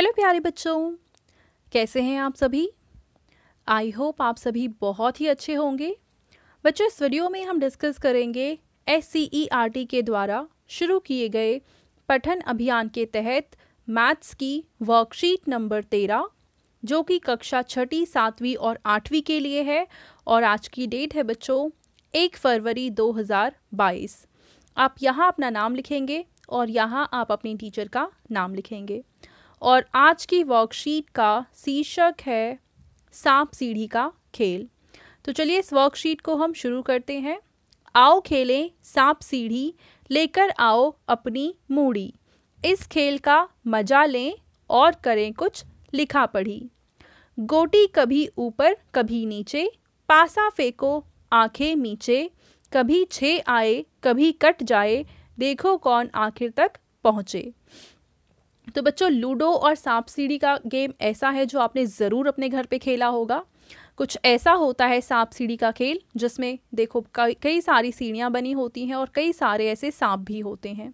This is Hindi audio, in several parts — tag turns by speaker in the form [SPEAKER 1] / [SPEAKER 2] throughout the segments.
[SPEAKER 1] हेलो प्यारे बच्चों कैसे हैं आप सभी आई होप आप सभी बहुत ही अच्छे होंगे बच्चों इस वीडियो में हम डिस्कस करेंगे S C E R T के द्वारा शुरू किए गए पठन अभियान के तहत मैथ्स की वर्कशीट नंबर तेरह जो कि कक्षा छठी सातवीं और आठवीं के लिए है और आज की डेट है बच्चों एक फरवरी 2022 आप यहाँ अपना नाम लिखेंगे और यहाँ आप अपनी टीचर का नाम लिखेंगे और आज की वर्कशीट का शीर्षक है सांप सीढ़ी का खेल तो चलिए इस वर्कशीट को हम शुरू करते हैं आओ खेलें सांप सीढ़ी लेकर आओ अपनी मूड़ी इस खेल का मजा लें और करें कुछ लिखा पढ़ी गोटी कभी ऊपर कभी नीचे पासा फेंको आंखें नीचे कभी छे आए कभी कट जाए देखो कौन आखिर तक पहुँचे तो बच्चों लूडो और सांप सीढ़ी का गेम ऐसा है जो आपने ज़रूर अपने घर पे खेला होगा कुछ ऐसा होता है सांप सीढ़ी का खेल जिसमें देखो कई सारी सीढ़ियाँ बनी होती हैं और कई सारे ऐसे सांप भी होते हैं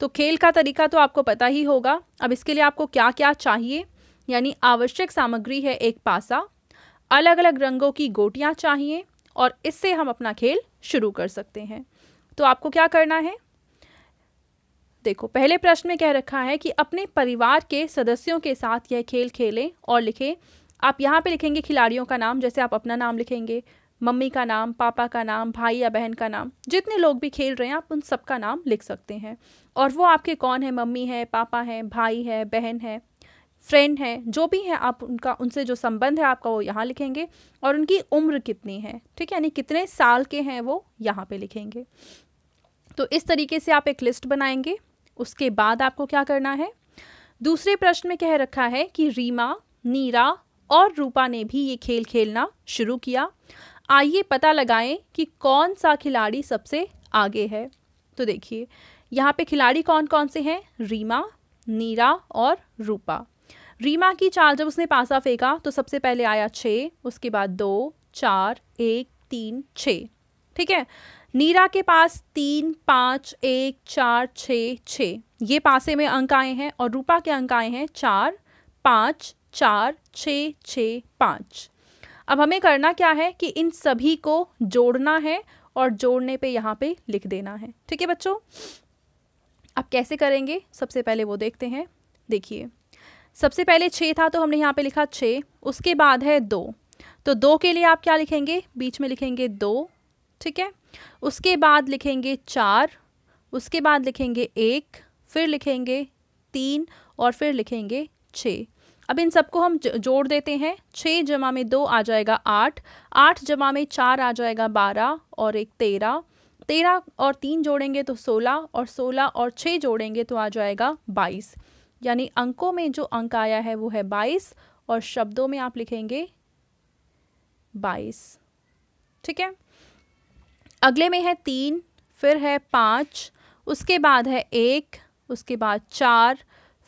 [SPEAKER 1] तो खेल का तरीका तो आपको पता ही होगा अब इसके लिए आपको क्या क्या चाहिए यानी आवश्यक सामग्री है एक पासा अलग अलग रंगों की गोटियाँ चाहिए और इससे हम अपना खेल शुरू कर सकते हैं तो आपको क्या करना है देखो पहले प्रश्न में कह रखा है कि अपने परिवार के सदस्यों के साथ यह खेल खेलें और लिखें आप यहाँ पे लिखेंगे खिलाड़ियों का नाम जैसे आप अपना नाम लिखेंगे मम्मी का नाम पापा का नाम भाई या बहन का नाम जितने लोग भी खेल रहे हैं आप उन सबका नाम लिख सकते हैं और वो आपके कौन है मम्मी है पापा है भाई है बहन है फ्रेंड है जो भी हैं आप उनका उनसे जो संबंध है आपका वो यहाँ लिखेंगे और उनकी उम्र कितनी है ठीक है यानी कितने साल के हैं वो यहाँ पे लिखेंगे तो इस तरीके से आप एक लिस्ट बनाएंगे उसके बाद आपको क्या करना है दूसरे प्रश्न में कह रखा है कि रीमा नीरा और रूपा ने भी ये खेल खेलना शुरू किया आइए पता लगाएं कि कौन सा खिलाड़ी सबसे आगे है तो देखिए यहाँ पे खिलाड़ी कौन कौन से हैं रीमा नीरा और रूपा रीमा की चाल जब उसने पासा फेंका तो सबसे पहले आया छः उसके बाद दो चार एक तीन छः ठीक है नीरा के पास तीन पाँच एक चार छ छ ये पासे में अंक आए हैं और रूपा के अंक आए हैं चार पाँच चार छ छ पाँच अब हमें करना क्या है कि इन सभी को जोड़ना है और जोड़ने पे यहाँ पे लिख देना है ठीक है बच्चों अब कैसे करेंगे सबसे पहले वो देखते हैं देखिए सबसे पहले छः था तो हमने यहाँ पे लिखा छः उसके बाद है दो तो दो के लिए आप क्या लिखेंगे बीच में लिखेंगे दो ठीक है उसके बाद लिखेंगे चार उसके बाद लिखेंगे एक फिर लिखेंगे तीन और फिर लिखेंगे छः अब इन सबको हम जोड़ देते हैं छः जमा में दो आ जाएगा आठ आठ जमा में चार आ जाएगा बारह और एक तेरह तेरह और तीन जोड़ेंगे तो सोलह और सोलह और छः जोड़ेंगे तो आ जाएगा बाईस यानी अंकों में जो अंक आया है वो है बाईस और शब्दों में आप लिखेंगे बाईस ठीक है अगले में है तीन फिर है पाँच उसके बाद है एक उसके बाद चार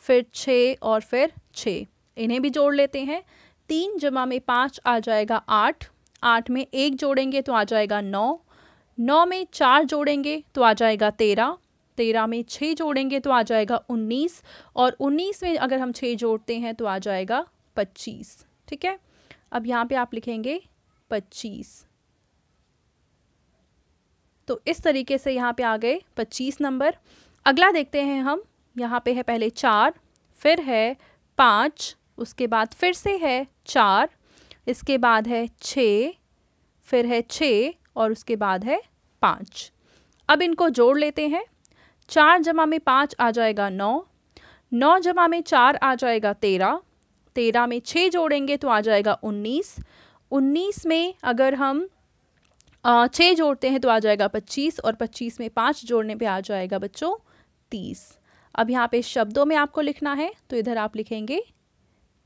[SPEAKER 1] फिर छः और फिर छः इन्हें भी जोड़ लेते हैं तीन जमा में पाँच आ जाएगा आठ आठ में एक जोड़ेंगे तो आ जाएगा नौ नौ में चार जोड़ेंगे तो आ जाएगा तेरह तेरह में छः जोड़ेंगे तो आ जाएगा उन्नीस और उन्नीस में अगर हम छः जोड़ते हैं तो आ जाएगा पच्चीस ठीक है अब यहाँ पे आप लिखेंगे पच्चीस तो इस तरीके से यहाँ पे आ गए पच्चीस नंबर अगला देखते हैं हम यहाँ पे है पहले चार फिर है पाँच उसके बाद फिर से है चार इसके बाद है छ फिर है छ और उसके बाद है पाँच अब इनको जोड़ लेते हैं चार जमा में पाँच आ जाएगा नौ नौ जमा में चार आ जाएगा तेरह तेरह में छः जोड़ेंगे तो आ जाएगा उन्नीस उन्नीस में अगर हम छः जोड़ते हैं तो आ जाएगा पच्चीस और पच्चीस में पाँच जोड़ने पे आ जाएगा बच्चों तीस अब यहाँ पे शब्दों में आपको लिखना है तो इधर आप लिखेंगे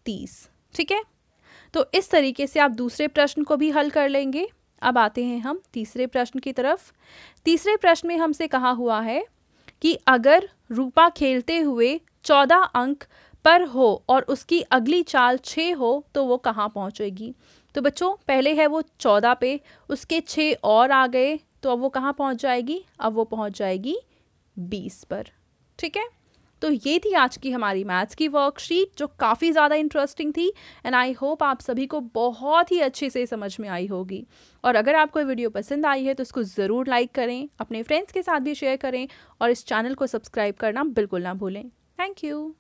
[SPEAKER 1] तीस ठीक है तो इस तरीके से आप दूसरे प्रश्न को भी हल कर लेंगे अब आते हैं हम तीसरे प्रश्न की तरफ तीसरे प्रश्न में हमसे कहा हुआ है कि अगर रूपा खेलते हुए चौदह अंक पर हो और उसकी अगली चाल छः हो तो वो कहाँ पहुँचेगी तो बच्चों पहले है वो चौदह पे उसके छः और आ गए तो अब वो कहाँ पहुँच जाएगी अब वो पहुँच जाएगी बीस पर ठीक है तो ये थी आज की हमारी मैथ्स की वर्कशीट जो काफ़ी ज़्यादा इंटरेस्टिंग थी एंड आई होप आप सभी को बहुत ही अच्छे से समझ में आई होगी और अगर आपको वीडियो पसंद आई है तो इसको ज़रूर लाइक करें अपने फ्रेंड्स के साथ भी शेयर करें और इस चैनल को सब्सक्राइब करना बिल्कुल ना भूलें थैंक यू